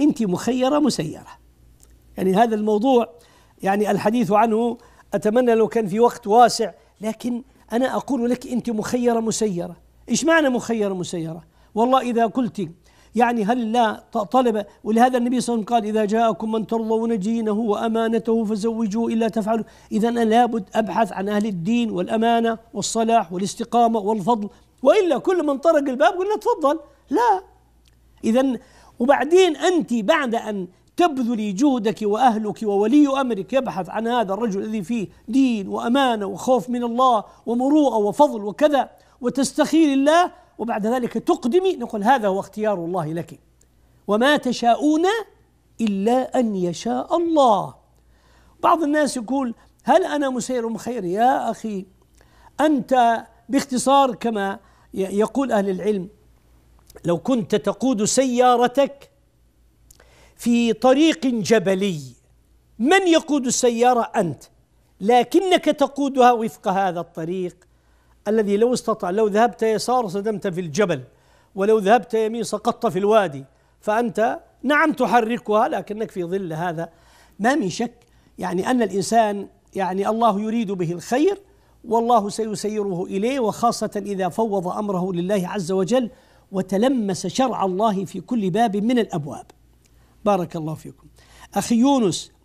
انت مخيره مسيره يعني هذا الموضوع يعني الحديث عنه اتمنى لو كان في وقت واسع لكن انا اقول لك انت مخيره مسيره ايش معنى مخيره مسيره والله اذا قلت يعني هل لا طلب ولهذا النبي صلى الله عليه وسلم قال إذا جاءكم من ترضون دينه وأمانته فزوجوه إلا تفعلوا إذا أنا لابد أبحث عن أهل الدين والأمانة والصلاح والاستقامة والفضل وإلا كل من طرق الباب قلنا تفضل لا إذا وبعدين أنت بعد أن تبذلي جهدك واهلك وولي امرك يبحث عن هذا الرجل الذي فيه دين وامانه وخوف من الله ومروءه وفضل وكذا وتستخير الله وبعد ذلك تقدمي نقول هذا هو اختيار الله لك وما تشاءون الا ان يشاء الله بعض الناس يقول هل انا مسير خير يا اخي انت باختصار كما يقول اهل العلم لو كنت تقود سيارتك في طريق جبلي من يقود السياره انت لكنك تقودها وفق هذا الطريق الذي لو استطع لو ذهبت يسار صدمت في الجبل ولو ذهبت يمين سقطت في الوادي فانت نعم تحركها لكنك في ظل هذا ما من شك يعني ان الانسان يعني الله يريد به الخير والله سيسيره اليه وخاصه اذا فوض امره لله عز وجل وتلمس شرع الله في كل باب من الابواب بارك الله فيكم اخي يونس